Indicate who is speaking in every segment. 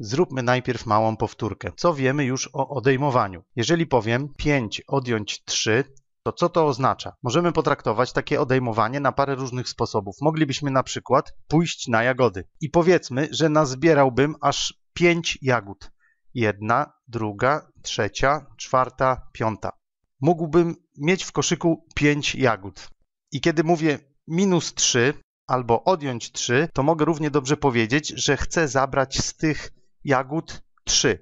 Speaker 1: Zróbmy najpierw małą powtórkę. Co wiemy już o odejmowaniu? Jeżeli powiem 5 odjąć 3, to co to oznacza? Możemy potraktować takie odejmowanie na parę różnych sposobów. Moglibyśmy na przykład pójść na jagody i powiedzmy, że nazbierałbym aż 5 jagód. Jedna, druga, trzecia, czwarta, piąta. Mógłbym mieć w koszyku 5 jagód. I kiedy mówię minus 3 albo odjąć 3, to mogę równie dobrze powiedzieć, że chcę zabrać z tych jagód 3.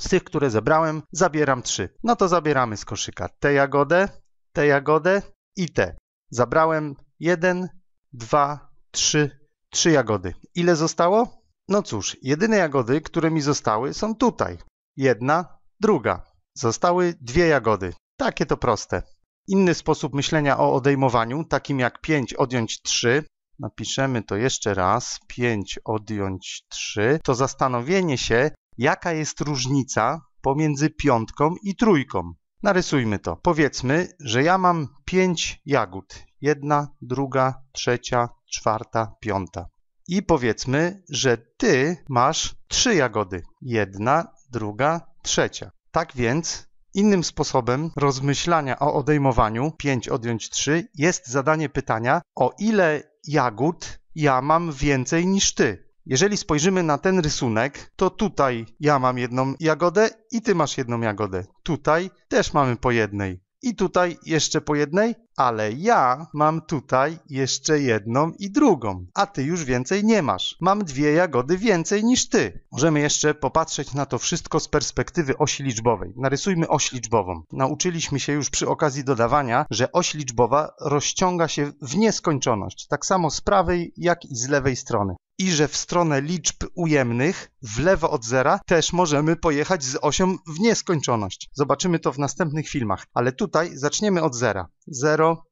Speaker 1: Z tych, które zebrałem, zabieram 3. No to zabieramy z koszyka tę jagodę, tę jagodę i tę. Zabrałem 1, 2, 3, 3 jagody. Ile zostało? No cóż, jedyne jagody, które mi zostały, są tutaj. Jedna, druga. Zostały dwie jagody. Takie to proste. Inny sposób myślenia o odejmowaniu, takim jak 5 odjąć 3, napiszemy to jeszcze raz, 5 odjąć 3, to zastanowienie się, jaka jest różnica pomiędzy piątką i trójką. Narysujmy to. Powiedzmy, że ja mam 5 jagód. Jedna, druga, trzecia, czwarta, piąta. I powiedzmy, że ty masz 3 jagody. Jedna, druga, trzecia. Tak więc Innym sposobem rozmyślania o odejmowaniu 5 odjąć 3 jest zadanie pytania, o ile jagód ja mam więcej niż ty. Jeżeli spojrzymy na ten rysunek, to tutaj ja mam jedną jagodę i ty masz jedną jagodę. Tutaj też mamy po jednej i tutaj jeszcze po jednej, ale ja mam tutaj jeszcze jedną i drugą, a ty już więcej nie masz. Mam dwie jagody więcej niż ty. Możemy jeszcze popatrzeć na to wszystko z perspektywy osi liczbowej. Narysujmy oś liczbową. Nauczyliśmy się już przy okazji dodawania, że oś liczbowa rozciąga się w nieskończoność, tak samo z prawej, jak i z lewej strony i że w stronę liczb ujemnych, w lewo od zera, też możemy pojechać z osią w nieskończoność. Zobaczymy to w następnych filmach, ale tutaj zaczniemy od zera. 0,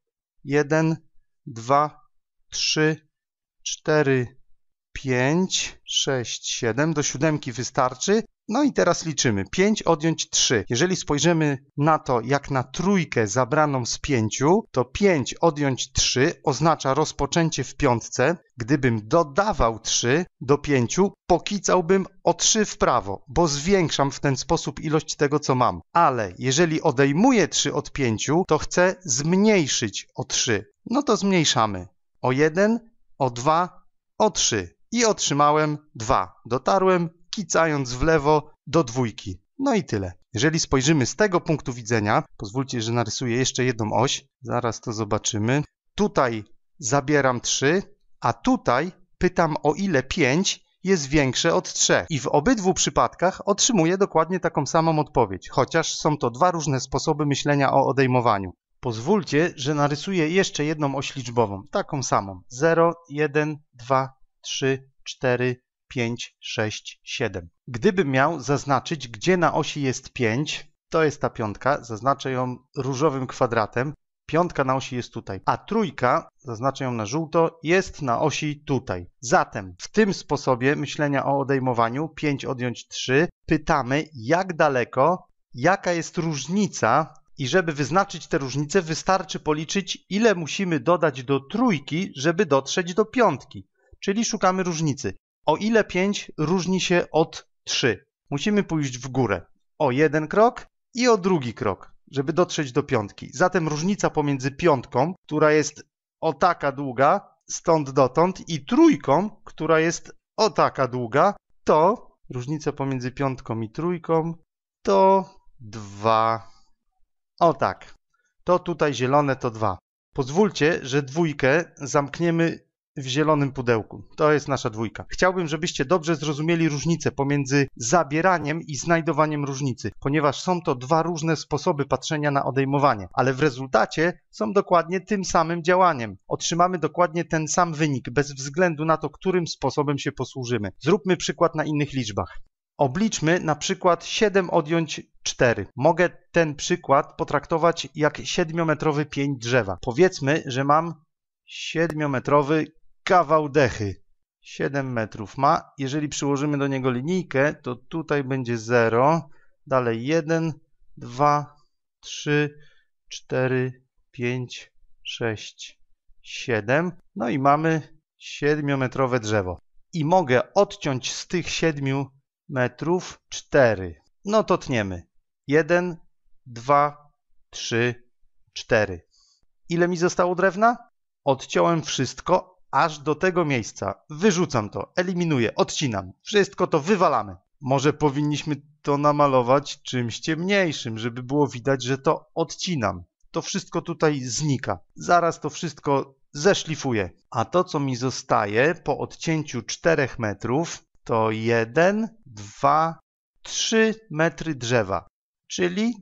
Speaker 1: 1, 2, 3, 4, 5, 6, 7. Do siódemki wystarczy. No i teraz liczymy. 5 odjąć 3. Jeżeli spojrzymy na to, jak na trójkę zabraną z 5, to 5 odjąć 3 oznacza rozpoczęcie w piątce. Gdybym dodawał 3 do 5, pokicałbym o 3 w prawo, bo zwiększam w ten sposób ilość tego, co mam. Ale jeżeli odejmuję 3 od 5, to chcę zmniejszyć o 3. No to zmniejszamy. O 1, o 2, o 3. I otrzymałem 2. Dotarłem kicając w lewo do dwójki. No i tyle. Jeżeli spojrzymy z tego punktu widzenia, pozwólcie, że narysuję jeszcze jedną oś, zaraz to zobaczymy. Tutaj zabieram 3, a tutaj pytam o ile 5 jest większe od 3. I w obydwu przypadkach otrzymuję dokładnie taką samą odpowiedź, chociaż są to dwa różne sposoby myślenia o odejmowaniu. Pozwólcie, że narysuję jeszcze jedną oś liczbową, taką samą. 0, 1, 2, 3, 4, 5, 6, 7. Gdybym miał zaznaczyć, gdzie na osi jest 5, to jest ta piątka, zaznaczę ją różowym kwadratem. Piątka na osi jest tutaj, a trójka, zaznaczę ją na żółto, jest na osi tutaj. Zatem w tym sposobie myślenia o odejmowaniu 5 odjąć 3 pytamy, jak daleko, jaka jest różnica i żeby wyznaczyć tę różnicę, wystarczy policzyć, ile musimy dodać do trójki, żeby dotrzeć do piątki. Czyli szukamy różnicy. O ile 5 różni się od 3? Musimy pójść w górę o jeden krok i o drugi krok, żeby dotrzeć do piątki. Zatem różnica pomiędzy piątką, która jest o taka długa, stąd dotąd, i trójką, która jest o taka długa, to różnica pomiędzy piątką i trójką to 2. O tak. To tutaj zielone to 2. Pozwólcie, że dwójkę zamkniemy w zielonym pudełku. To jest nasza dwójka. Chciałbym, żebyście dobrze zrozumieli różnicę pomiędzy zabieraniem i znajdowaniem różnicy, ponieważ są to dwa różne sposoby patrzenia na odejmowanie, ale w rezultacie są dokładnie tym samym działaniem. Otrzymamy dokładnie ten sam wynik, bez względu na to, którym sposobem się posłużymy. Zróbmy przykład na innych liczbach. Obliczmy na przykład 7 odjąć 4. Mogę ten przykład potraktować jak 7-metrowy pień drzewa. Powiedzmy, że mam 7-metrowy kawał dechy. 7 metrów ma. Jeżeli przyłożymy do niego linijkę, to tutaj będzie 0. Dalej 1, 2, 3, 4, 5, 6, 7. No i mamy 7-metrowe drzewo. I mogę odciąć z tych 7 metrów 4. No to tniemy. 1, 2, 3, 4. Ile mi zostało drewna? Odciąłem wszystko, aż do tego miejsca. Wyrzucam to, eliminuję, odcinam. Wszystko to wywalamy. Może powinniśmy to namalować czymś ciemniejszym, żeby było widać, że to odcinam. To wszystko tutaj znika. Zaraz to wszystko zeszlifuję. A to, co mi zostaje po odcięciu 4 metrów, to 1, 2, 3 metry drzewa. Czyli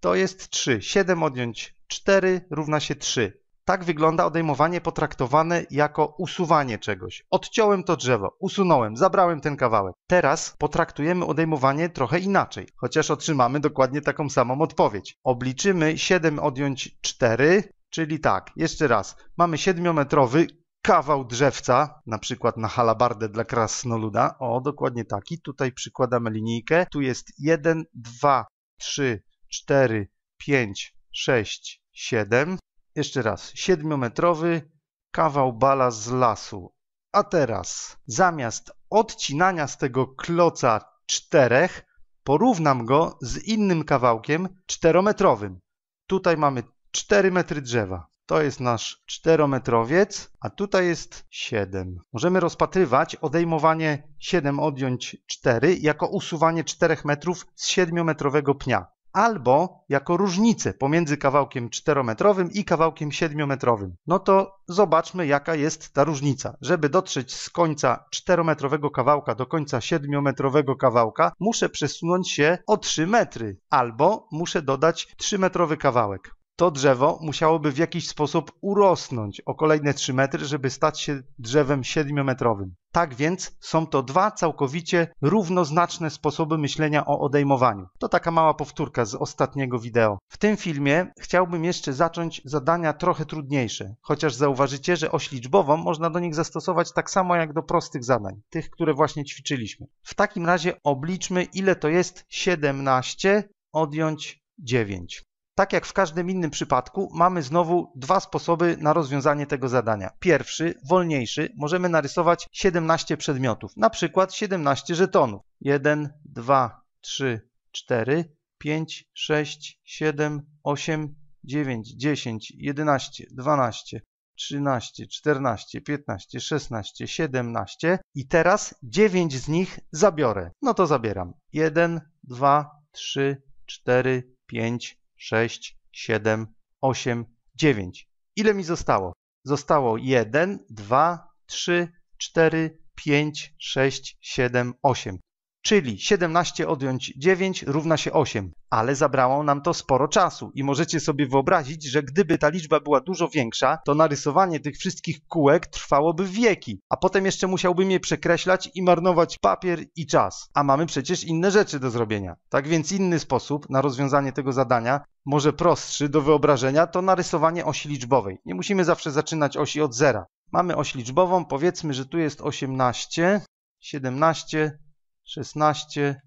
Speaker 1: to jest 3. 7 odjąć 4 równa się 3. Tak wygląda odejmowanie potraktowane jako usuwanie czegoś. Odciąłem to drzewo, usunąłem, zabrałem ten kawałek. Teraz potraktujemy odejmowanie trochę inaczej, chociaż otrzymamy dokładnie taką samą odpowiedź. Obliczymy 7 odjąć 4, czyli tak, jeszcze raz, mamy 7-metrowy kawał drzewca, na przykład na halabardę dla krasnoluda. O, dokładnie taki. Tutaj przykładamy linijkę. Tu jest 1, 2, 3, 4, 5, 6, 7. Jeszcze raz. Siedmiometrowy kawał bala z lasu. A teraz, zamiast odcinania z tego kloca czterech, porównam go z innym kawałkiem czterometrowym. Tutaj mamy 4 metry drzewa. To jest nasz czterometrowiec, a tutaj jest 7. Możemy rozpatrywać odejmowanie 7 odjąć 4 jako usuwanie 4 metrów z 7-metrowego pnia albo jako różnicę pomiędzy kawałkiem 4-metrowym i kawałkiem 7-metrowym. No to zobaczmy, jaka jest ta różnica. Żeby dotrzeć z końca 4-metrowego kawałka do końca 7-metrowego kawałka, muszę przesunąć się o 3 metry albo muszę dodać 3-metrowy kawałek to drzewo musiałoby w jakiś sposób urosnąć o kolejne 3 metry, żeby stać się drzewem 7-metrowym. Tak więc są to dwa całkowicie równoznaczne sposoby myślenia o odejmowaniu. To taka mała powtórka z ostatniego wideo. W tym filmie chciałbym jeszcze zacząć zadania trochę trudniejsze, chociaż zauważycie, że oś liczbową można do nich zastosować tak samo jak do prostych zadań, tych, które właśnie ćwiczyliśmy. W takim razie obliczmy, ile to jest 17 odjąć 9. Tak jak w każdym innym przypadku, mamy znowu dwa sposoby na rozwiązanie tego zadania. Pierwszy, wolniejszy, możemy narysować 17 przedmiotów, na przykład 17 żetonów. 1, 2, 3, 4, 5, 6, 7, 8, 9, 10, 11, 12, 13, 14, 15, 16, 17 i teraz 9 z nich zabiorę. No to zabieram. 1, 2, 3, 4, 5, 6, 7, 8, 9. Ile mi zostało? Zostało 1, 2, 3, 4, 5, 6, 7, 8. Czyli 17 odjąć 9 równa się 8, ale zabrało nam to sporo czasu i możecie sobie wyobrazić, że gdyby ta liczba była dużo większa, to narysowanie tych wszystkich kółek trwałoby wieki, a potem jeszcze musiałbym je przekreślać i marnować papier i czas. A mamy przecież inne rzeczy do zrobienia. Tak więc inny sposób na rozwiązanie tego zadania może prostszy do wyobrażenia, to narysowanie osi liczbowej. Nie musimy zawsze zaczynać osi od zera. Mamy oś liczbową, powiedzmy, że tu jest 18, 17, 16,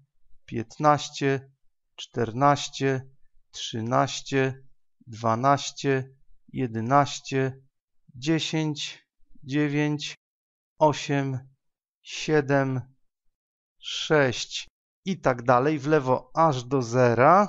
Speaker 1: 15, 14, 13, 12, 11, 10, 9, 8, 7, 6 i tak dalej w lewo aż do zera.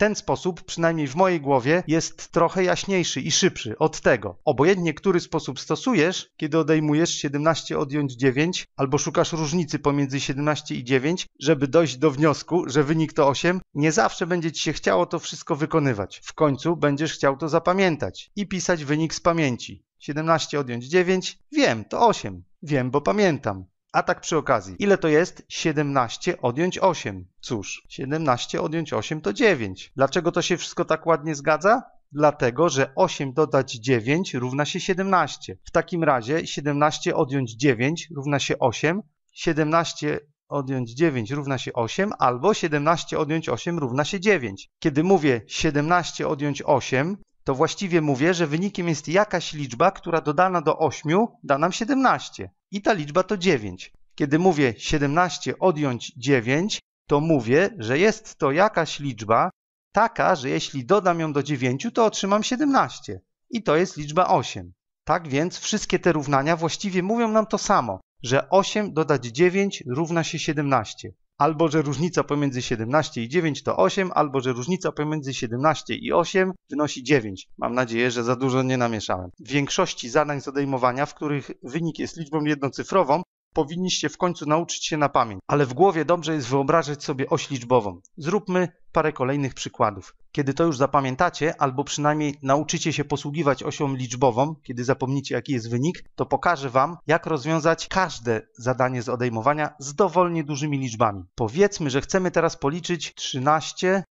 Speaker 1: ten sposób, przynajmniej w mojej głowie, jest trochę jaśniejszy i szybszy od tego. Obojętnie, który sposób stosujesz, kiedy odejmujesz 17 odjąć 9, albo szukasz różnicy pomiędzy 17 i 9, żeby dojść do wniosku, że wynik to 8, nie zawsze będzie ci się chciało to wszystko wykonywać. W końcu będziesz chciał to zapamiętać i pisać wynik z pamięci. 17 odjąć 9, wiem, to 8. Wiem, bo pamiętam. A tak przy okazji, ile to jest 17 odjąć 8? Cóż, 17 odjąć 8 to 9. Dlaczego to się wszystko tak ładnie zgadza? Dlatego, że 8 dodać 9 równa się 17. W takim razie 17 odjąć 9 równa się 8. 17 odjąć 9 równa się 8 albo 17 odjąć 8 równa się 9. Kiedy mówię 17 odjąć 8, to właściwie mówię, że wynikiem jest jakaś liczba, która dodana do 8 da nam 17 i ta liczba to 9. Kiedy mówię 17 odjąć 9, to mówię, że jest to jakaś liczba taka, że jeśli dodam ją do 9, to otrzymam 17 i to jest liczba 8. Tak więc wszystkie te równania właściwie mówią nam to samo, że 8 dodać 9 równa się 17 albo że różnica pomiędzy 17 i 9 to 8, albo że różnica pomiędzy 17 i 8 wynosi 9. Mam nadzieję, że za dużo nie namieszałem. W większości zadań z odejmowania, w których wynik jest liczbą jednocyfrową, powinniście w końcu nauczyć się na pamięć, ale w głowie dobrze jest wyobrażać sobie oś liczbową. Zróbmy parę kolejnych przykładów. Kiedy to już zapamiętacie, albo przynajmniej nauczycie się posługiwać osią liczbową, kiedy zapomnicie jaki jest wynik, to pokażę Wam, jak rozwiązać każde zadanie z odejmowania z dowolnie dużymi liczbami. Powiedzmy, że chcemy teraz policzyć 13,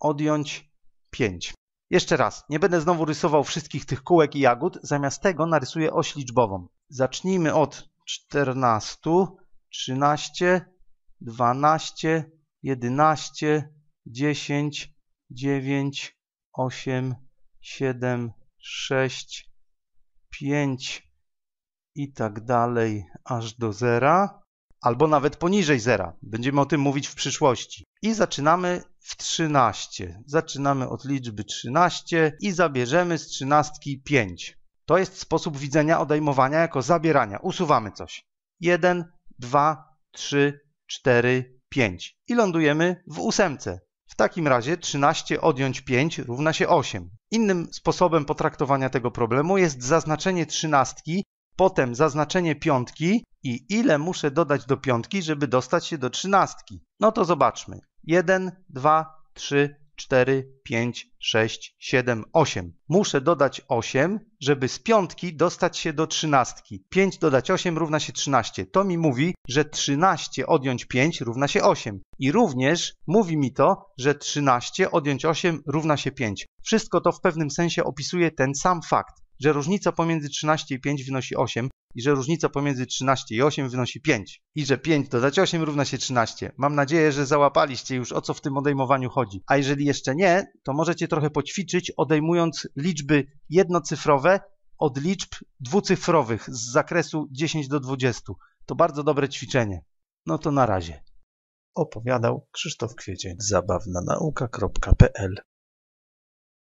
Speaker 1: odjąć 5. Jeszcze raz, nie będę znowu rysował wszystkich tych kółek i jagód, zamiast tego narysuję oś liczbową. Zacznijmy od 14, trzynaście, dwanaście, 11, dziesięć, dziewięć, osiem, siedem, sześć, pięć i tak dalej aż do zera, albo nawet poniżej zera. Będziemy o tym mówić w przyszłości. I zaczynamy w 13. Zaczynamy od liczby 13 i zabierzemy z trzynastki 5. To jest sposób widzenia odejmowania jako zabierania. Usuwamy coś. 1, 2, 3, 4, 5. I lądujemy w ósemce. W takim razie 13 odjąć 5 równa się 8. Innym sposobem potraktowania tego problemu jest zaznaczenie trzynastki, potem zaznaczenie piątki i ile muszę dodać do piątki, żeby dostać się do trzynastki. No to zobaczmy. 1, 2, 3, 4, 5, 6, 7, 8. Muszę dodać 8, żeby z piątki dostać się do 13. 5 dodać 8 równa się 13. To mi mówi, że 13 odjąć 5 równa się 8. I również mówi mi to, że 13 odjąć 8 równa się 5. Wszystko to w pewnym sensie opisuje ten sam fakt że różnica pomiędzy 13 i 5 wynosi 8, i że różnica pomiędzy 13 i 8 wynosi 5 i że 5 dodać 8 równa się 13. Mam nadzieję, że załapaliście już o co w tym odejmowaniu chodzi. A jeżeli jeszcze nie, to możecie trochę poćwiczyć odejmując liczby jednocyfrowe od liczb dwucyfrowych z zakresu 10 do 20. To bardzo dobre ćwiczenie. No to na razie. Opowiadał Krzysztof Kwiecień. Zabawna nauka.pl